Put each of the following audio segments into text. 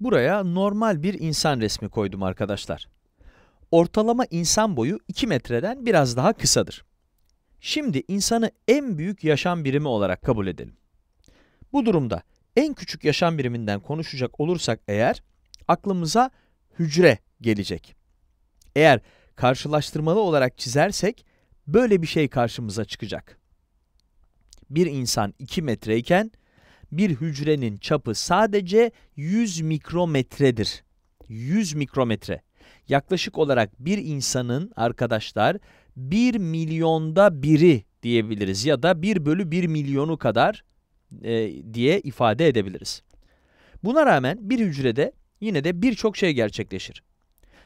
Buraya normal bir insan resmi koydum arkadaşlar. Ortalama insan boyu 2 metreden biraz daha kısadır. Şimdi insanı en büyük yaşam birimi olarak kabul edelim. Bu durumda en küçük yaşam biriminden konuşacak olursak eğer, aklımıza hücre gelecek. Eğer karşılaştırmalı olarak çizersek, böyle bir şey karşımıza çıkacak. Bir insan 2 metreyken, bir hücrenin çapı sadece 100 mikrometredir. 100 mikrometre. Yaklaşık olarak bir insanın arkadaşlar 1 milyonda biri diyebiliriz ya da 1 bölü 1 milyonu kadar e, diye ifade edebiliriz. Buna rağmen bir hücrede yine de birçok şey gerçekleşir.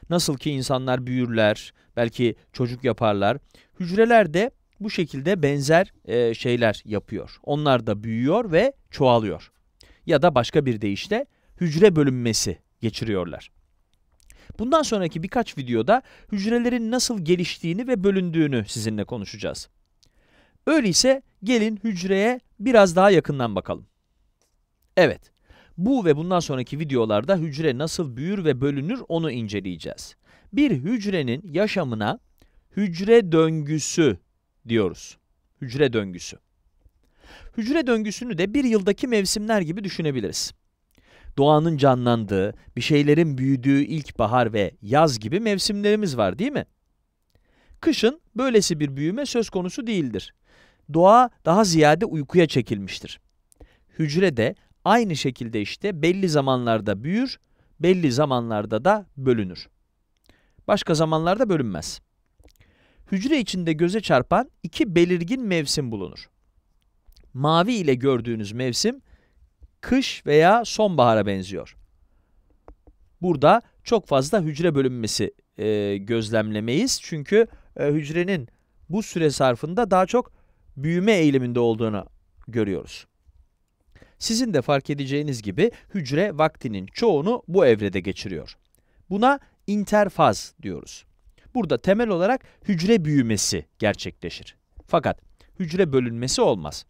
Nasıl ki insanlar büyürler, belki çocuk yaparlar, hücreler de bu şekilde benzer e, şeyler yapıyor. Onlar da büyüyor ve çoğalıyor. Ya da başka bir deyişle hücre bölünmesi geçiriyorlar. Bundan sonraki birkaç videoda hücrelerin nasıl geliştiğini ve bölündüğünü sizinle konuşacağız. Öyleyse gelin hücreye biraz daha yakından bakalım. Evet, bu ve bundan sonraki videolarda hücre nasıl büyür ve bölünür onu inceleyeceğiz. Bir hücrenin yaşamına hücre döngüsü diyoruz. Hücre döngüsü. Hücre döngüsünü de bir yıldaki mevsimler gibi düşünebiliriz. Doğanın canlandığı, bir şeylerin büyüdüğü ilkbahar ve yaz gibi mevsimlerimiz var değil mi? Kışın böylesi bir büyüme söz konusu değildir. Doğa daha ziyade uykuya çekilmiştir. Hücre de aynı şekilde işte belli zamanlarda büyür, belli zamanlarda da bölünür. Başka zamanlarda bölünmez hücre içinde göze çarpan iki belirgin mevsim bulunur. Mavi ile gördüğünüz mevsim kış veya sonbahara benziyor. Burada çok fazla hücre bölünmesi e, gözlemlemeyiz. Çünkü e, hücrenin bu süre sarfında daha çok büyüme eğiliminde olduğunu görüyoruz. Sizin de fark edeceğiniz gibi hücre vaktinin çoğunu bu evrede geçiriyor. Buna interfaz diyoruz. Burada temel olarak hücre büyümesi gerçekleşir. Fakat hücre bölünmesi olmaz.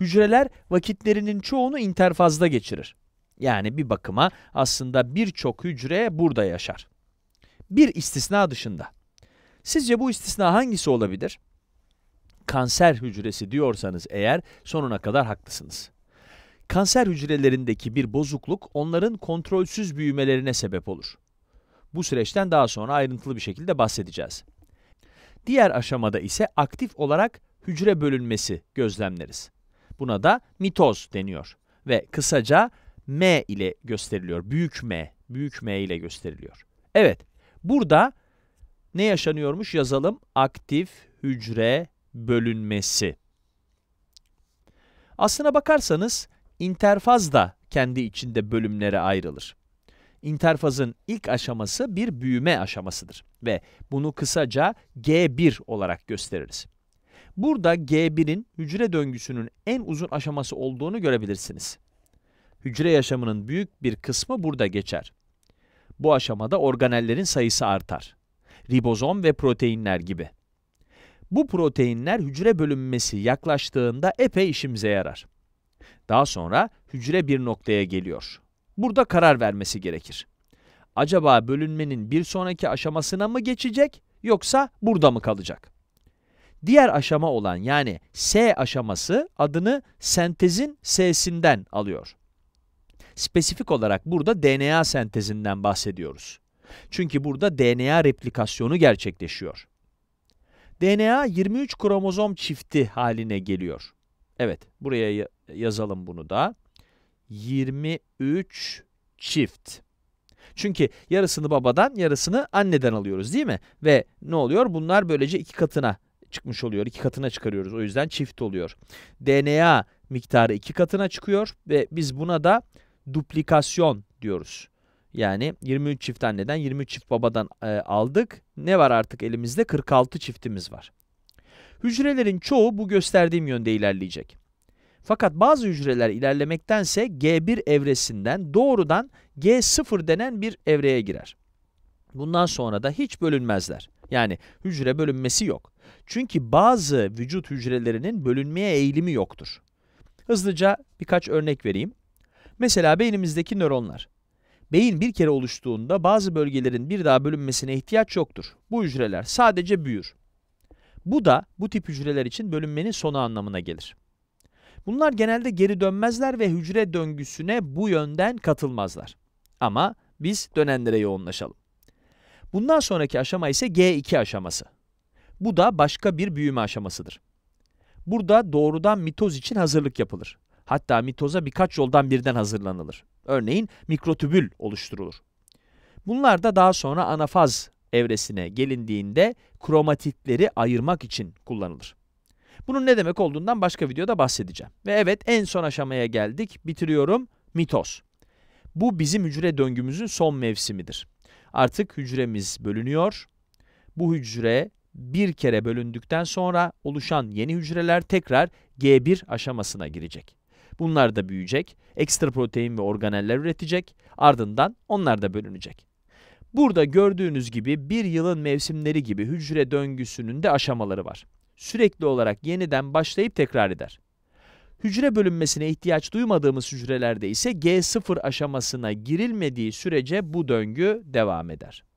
Hücreler vakitlerinin çoğunu interfazda geçirir. Yani bir bakıma aslında birçok hücre burada yaşar. Bir istisna dışında. Sizce bu istisna hangisi olabilir? Kanser hücresi diyorsanız eğer sonuna kadar haklısınız. Kanser hücrelerindeki bir bozukluk onların kontrolsüz büyümelerine sebep olur. Bu süreçten daha sonra ayrıntılı bir şekilde bahsedeceğiz. Diğer aşamada ise aktif olarak hücre bölünmesi gözlemleriz. Buna da mitoz deniyor ve kısaca M ile gösteriliyor. Büyük M, büyük M ile gösteriliyor. Evet, burada ne yaşanıyormuş yazalım. Aktif hücre bölünmesi. Aslına bakarsanız interfaz da kendi içinde bölümlere ayrılır. İnterfazın ilk aşaması bir büyüme aşamasıdır ve bunu kısaca G1 olarak gösteririz. Burada G1'in hücre döngüsünün en uzun aşaması olduğunu görebilirsiniz. Hücre yaşamının büyük bir kısmı burada geçer. Bu aşamada organellerin sayısı artar. Ribozom ve proteinler gibi. Bu proteinler hücre bölünmesi yaklaştığında epey işimize yarar. Daha sonra hücre bir noktaya geliyor. Burada karar vermesi gerekir. Acaba bölünmenin bir sonraki aşamasına mı geçecek yoksa burada mı kalacak? Diğer aşama olan yani S aşaması adını sentezin S'sinden alıyor. Spesifik olarak burada DNA sentezinden bahsediyoruz. Çünkü burada DNA replikasyonu gerçekleşiyor. DNA 23 kromozom çifti haline geliyor. Evet, buraya yazalım bunu da. 23 çift. Çünkü yarısını babadan yarısını anneden alıyoruz değil mi? Ve ne oluyor? Bunlar böylece iki katına çıkmış oluyor. iki katına çıkarıyoruz. O yüzden çift oluyor. DNA miktarı iki katına çıkıyor ve biz buna da duplikasyon diyoruz. Yani 23 çift anneden 23 çift babadan e, aldık. Ne var artık elimizde? 46 çiftimiz var. Hücrelerin çoğu bu gösterdiğim yönde ilerleyecek. Fakat bazı hücreler ilerlemektense G1 evresinden doğrudan G0 denen bir evreye girer. Bundan sonra da hiç bölünmezler. Yani hücre bölünmesi yok. Çünkü bazı vücut hücrelerinin bölünmeye eğilimi yoktur. Hızlıca birkaç örnek vereyim. Mesela beynimizdeki nöronlar. Beyin bir kere oluştuğunda bazı bölgelerin bir daha bölünmesine ihtiyaç yoktur. Bu hücreler sadece büyür. Bu da bu tip hücreler için bölünmenin sonu anlamına gelir. Bunlar genelde geri dönmezler ve hücre döngüsüne bu yönden katılmazlar. Ama biz dönenlere yoğunlaşalım. Bundan sonraki aşama ise G2 aşaması. Bu da başka bir büyüme aşamasıdır. Burada doğrudan mitoz için hazırlık yapılır. Hatta mitoza birkaç yoldan birden hazırlanılır. Örneğin mikrotübül oluşturulur. Bunlar da daha sonra anafaz evresine gelindiğinde kromatitleri ayırmak için kullanılır. Bunun ne demek olduğundan başka videoda bahsedeceğim. Ve evet en son aşamaya geldik. Bitiriyorum. Mitoz. Bu bizim hücre döngümüzün son mevsimidir. Artık hücremiz bölünüyor. Bu hücre bir kere bölündükten sonra oluşan yeni hücreler tekrar G1 aşamasına girecek. Bunlar da büyüyecek, ekstra protein ve organeller üretecek, ardından onlar da bölünecek. Burada gördüğünüz gibi bir yılın mevsimleri gibi hücre döngüsünün de aşamaları var sürekli olarak yeniden başlayıp tekrar eder. Hücre bölünmesine ihtiyaç duymadığımız hücrelerde ise G0 aşamasına girilmediği sürece bu döngü devam eder.